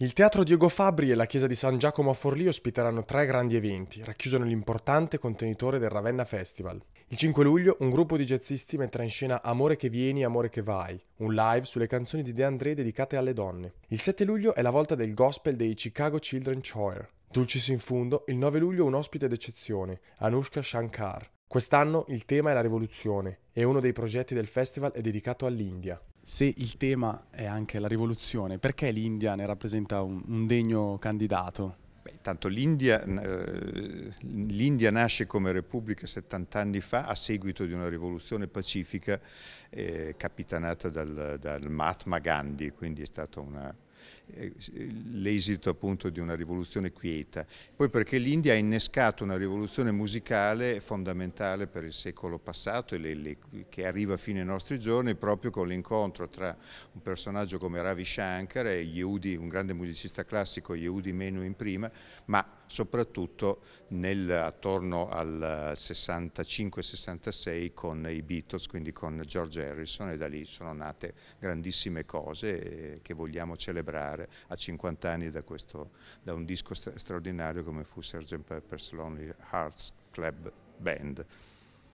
Il Teatro Diego Fabri e la Chiesa di San Giacomo a Forlì ospiteranno tre grandi eventi, racchiuso nell'importante contenitore del Ravenna Festival. Il 5 luglio un gruppo di jazzisti metterà in scena Amore che vieni, amore che vai, un live sulle canzoni di De André dedicate alle donne. Il 7 luglio è la volta del gospel dei Chicago Children's Choir. Dulcis in fundo, il 9 luglio un ospite d'eccezione, Anushka Shankar, Quest'anno il tema è la rivoluzione e uno dei progetti del festival è dedicato all'India. Se il tema è anche la rivoluzione, perché l'India ne rappresenta un, un degno candidato? Beh, Intanto l'India, eh, nasce come repubblica 70 anni fa a seguito di una rivoluzione pacifica eh, capitanata dal, dal Mahatma Gandhi, quindi è stata una eh, l'esito appunto di una rivoluzione quieta, poi perché l'India ha innescato una rivoluzione musicale fondamentale per il secolo passato e le, le, che arriva fino ai nostri giorni proprio con l'incontro tra un personaggio come Ravi Shankar e Yehudi, un grande musicista classico, Yehudi Menu in prima, ma soprattutto nel, attorno al 65-66 con i Beatles, quindi con George Harrison e da lì sono nate grandissime cose eh, che vogliamo celebrare celebrare a 50 anni da, questo, da un disco straordinario come fu Sgt. Pepper's Lonely Hearts Club Band.